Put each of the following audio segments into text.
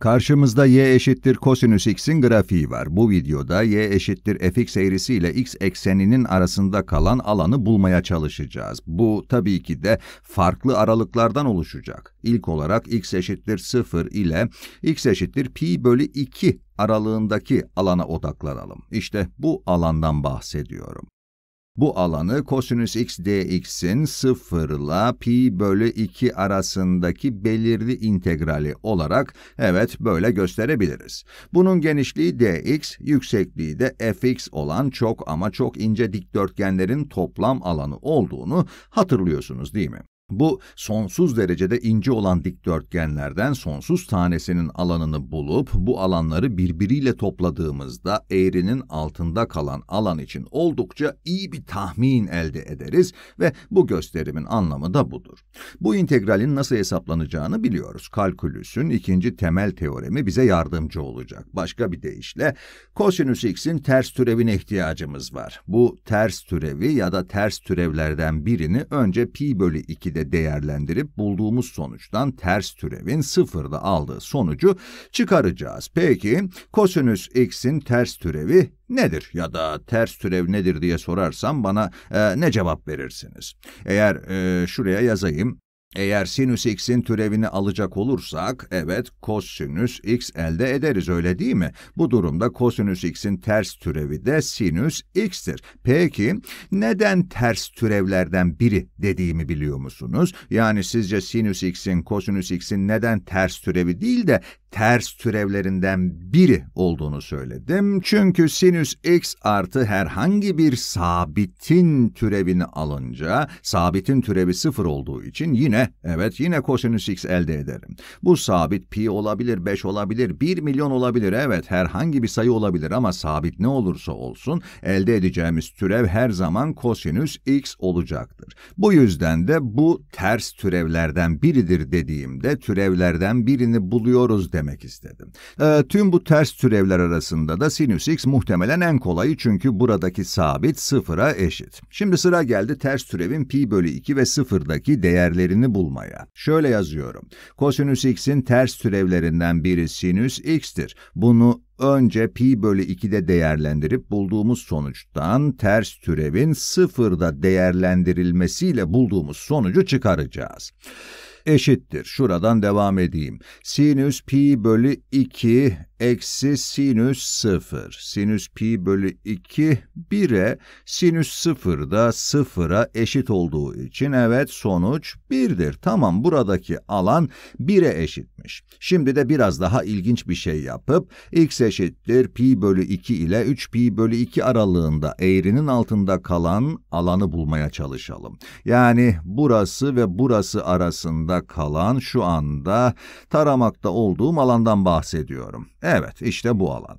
Karşımızda y eşittir kosinüs x'in grafiği var. Bu videoda y eşittir fx eğrisi ile x ekseninin arasında kalan alanı bulmaya çalışacağız. Bu tabii ki de farklı aralıklardan oluşacak. İlk olarak x eşittir 0 ile x eşittir pi bölü 2 aralığındaki alana odaklanalım. İşte bu alandan bahsediyorum. Bu alanı kosinüs x dx'in 0 ile pi bölü 2 arasındaki belirli integrali olarak evet böyle gösterebiliriz. Bunun genişliği dx, yüksekliği de fx olan çok ama çok ince dikdörtgenlerin toplam alanı olduğunu hatırlıyorsunuz değil mi? Bu sonsuz derecede ince olan dikdörtgenlerden sonsuz tanesinin alanını bulup bu alanları birbiriyle topladığımızda eğrinin altında kalan alan için oldukça iyi bir tahmin elde ederiz ve bu gösterimin anlamı da budur. Bu integralin nasıl hesaplanacağını biliyoruz. Kalkülüsün ikinci temel teoremi bize yardımcı olacak. Başka bir deyişle kosinüs x'in ters türevine ihtiyacımız var. Bu ters türevi ya da ters türevlerden birini önce pi bölü 2'de değerlendirip bulduğumuz sonuçtan ters türevin sıfırda aldığı sonucu çıkaracağız. Peki kosinüs x'in ters türevi nedir ya da ters türev nedir diye sorarsam bana e, ne cevap verirsiniz? Eğer e, şuraya yazayım eğer sinüs x'in türevini alacak olursak, evet kosinüs x elde ederiz öyle değil mi? Bu durumda kosinüs x'in ters türevi de sinüs x'tir. Peki neden ters türevlerden biri dediğimi biliyor musunuz? Yani sizce sinüs x'in kosinüs x'in neden ters türevi değil de ters türevlerinden biri olduğunu söyledim. Çünkü sinüs x artı herhangi bir sabitin türevini alınca, sabitin türevi sıfır olduğu için yine, evet yine kosinüs x elde ederim. Bu sabit pi olabilir, 5 olabilir, 1 milyon olabilir, evet herhangi bir sayı olabilir ama sabit ne olursa olsun elde edeceğimiz türev her zaman kosinüs x olacaktır. Bu yüzden de bu ters türevlerden biridir dediğimde türevlerden birini buluyoruz demek demek istedim. E, tüm bu ters türevler arasında da sinüs x muhtemelen en kolayı çünkü buradaki sabit sıfıra eşit. Şimdi sıra geldi ters türevin pi bölü 2 ve sıfırdaki değerlerini bulmaya. Şöyle yazıyorum. Kosinüs x'in ters türevlerinden biri sinüs x'tir. Bunu önce pi bölü 2'de değerlendirip bulduğumuz sonuçtan ters türevin sıfırda değerlendirilmesiyle bulduğumuz sonucu çıkaracağız eşittir. Şuradan devam edeyim. Sinüs pi bölü 2 eksi sinüs 0. Sinüs pi bölü 2 1'e sinüs 0 da 0'a eşit olduğu için evet sonuç 1'dir. Tamam buradaki alan 1'e eşitmiş. Şimdi de biraz daha ilginç bir şey yapıp x eşittir pi bölü 2 ile 3 pi bölü 2 aralığında eğrinin altında kalan alanı bulmaya çalışalım. Yani burası ve burası arasında kalan şu anda taramakta olduğum alandan bahsediyorum. Evet Evet, işte bu alan.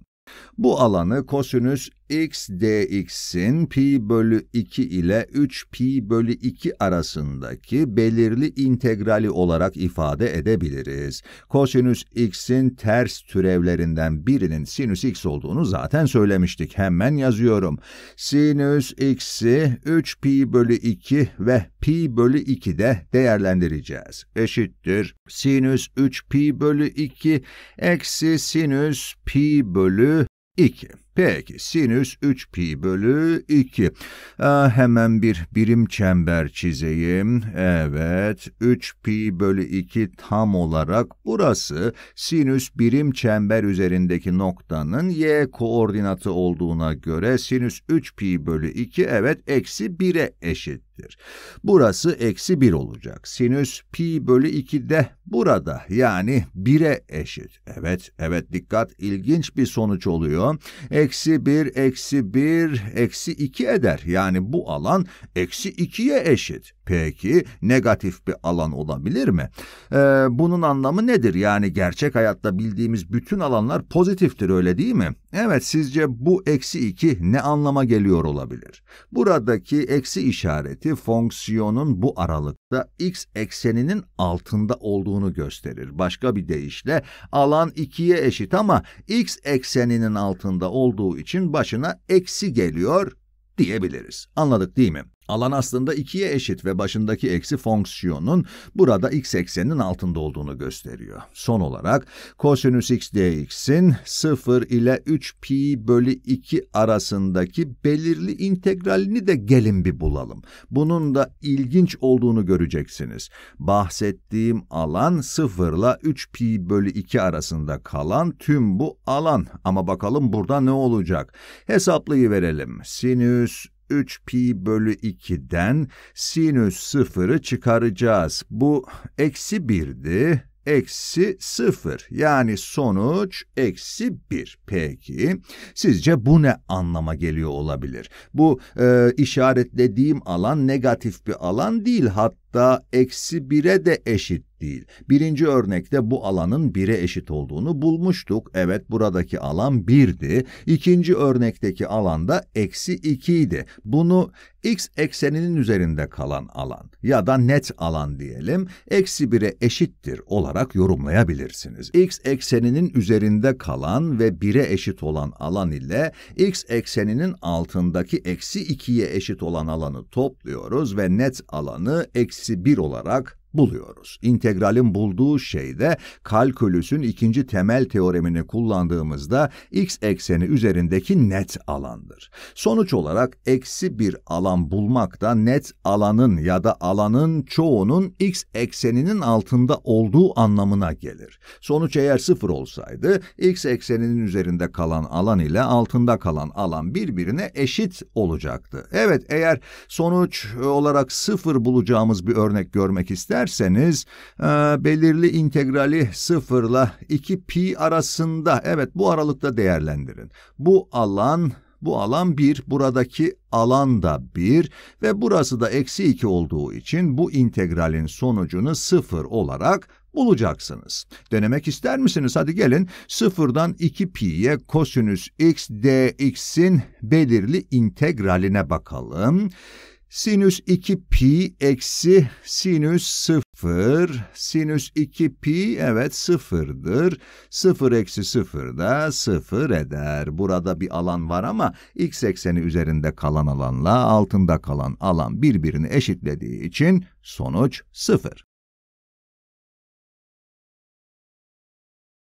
Bu alanı kosinüs x dx'in pi bölü 2 ile 3 pi bölü 2 arasındaki belirli integrali olarak ifade edebiliriz. Kosinüs x'in ters türevlerinden birinin sinüs x olduğunu zaten söylemiştik. Hemen yazıyorum. Sinüs x'i 3 pi bölü 2 ve pi bölü 2'de değerlendireceğiz. Eşittir sinüs 3 pi bölü 2 eksi sinüs pi bölü 2. Peki sinüs 3 pi bölü 2. Aa, ee, hemen bir birim çember çizeyim. Evet 3 pi bölü 2 tam olarak burası sinüs birim çember üzerindeki noktanın y koordinatı olduğuna göre sinüs 3 pi bölü 2 evet eksi 1'e eşittir. Burası eksi 1 olacak. Sinüs pi bölü 2 de burada yani 1'e eşit. Evet evet dikkat ilginç bir sonuç oluyor. E, eksi 1 eksi 1 eksi 2 eder. Yani bu alan eksi 2'ye eşit. Peki negatif bir alan olabilir mi? Ee, bunun anlamı nedir? Yani gerçek hayatta bildiğimiz bütün alanlar pozitiftir öyle değil mi? Evet sizce bu eksi 2 ne anlama geliyor olabilir? Buradaki eksi işareti fonksiyonun bu aralıkta x ekseninin altında olduğunu gösterir. Başka bir deyişle alan 2'ye eşit ama x ekseninin altında olduğu için başına eksi geliyor diyebiliriz. Anladık değil mi? Alan aslında 2'ye eşit ve başındaki eksi fonksiyonun burada x ekseninin altında olduğunu gösteriyor. Son olarak kosinüs x dx'in 0 ile 3 pi bölü 2 arasındaki belirli integralini de gelin bir bulalım. Bunun da ilginç olduğunu göreceksiniz. Bahsettiğim alan 0 ile 3 pi bölü 2 arasında kalan tüm bu alan. Ama bakalım burada ne olacak? Hesaplayı verelim. Sinüs 3 pi bölü 2'den sinüs 0'ı çıkaracağız. Bu eksi 1'di, eksi 0. Yani sonuç eksi 1. Peki sizce bu ne anlama geliyor olabilir? Bu e, işaretlediğim alan negatif bir alan değil hatta hatta eksi bire de eşit değil. Birinci örnekte bu alanın bire eşit olduğunu bulmuştuk. Evet buradaki alan birdi. İkinci örnekteki alanda eksi ikiydi. Bunu x ekseninin üzerinde kalan alan ya da net alan diyelim eksi bire eşittir olarak yorumlayabilirsiniz. x ekseninin üzerinde kalan ve bire eşit olan alan ile x ekseninin altındaki eksi ikiye eşit olan alanı topluyoruz ve net alanı eksi eksi 1 olarak buluyoruz. İntegralin bulduğu şey de kalkülüsün ikinci temel teoremini kullandığımızda x ekseni üzerindeki net alandır. Sonuç olarak eksi bir alan bulmak da net alanın ya da alanın çoğunun x ekseninin altında olduğu anlamına gelir. Sonuç eğer sıfır olsaydı x ekseninin üzerinde kalan alan ile altında kalan alan birbirine eşit olacaktı. Evet eğer sonuç olarak sıfır bulacağımız bir örnek görmek ister derseniz e, belirli integrali sıfırla 2 pi arasında evet bu aralıkta değerlendirin. Bu alan bu alan 1, buradaki alan da 1 ve burası da eksi 2 olduğu için bu integralin sonucunu 0 olarak bulacaksınız. Denemek ister misiniz? Hadi gelin sıfırdan 2 pi'ye kosinüs x dx'in belirli integraline bakalım sinüs 2 pi eksi sinüs 0. Sinüs 2 pi evet 0'dır. 0 eksi 0 da 0 eder. Burada bir alan var ama x ekseni üzerinde kalan alanla altında kalan alan birbirini eşitlediği için sonuç 0.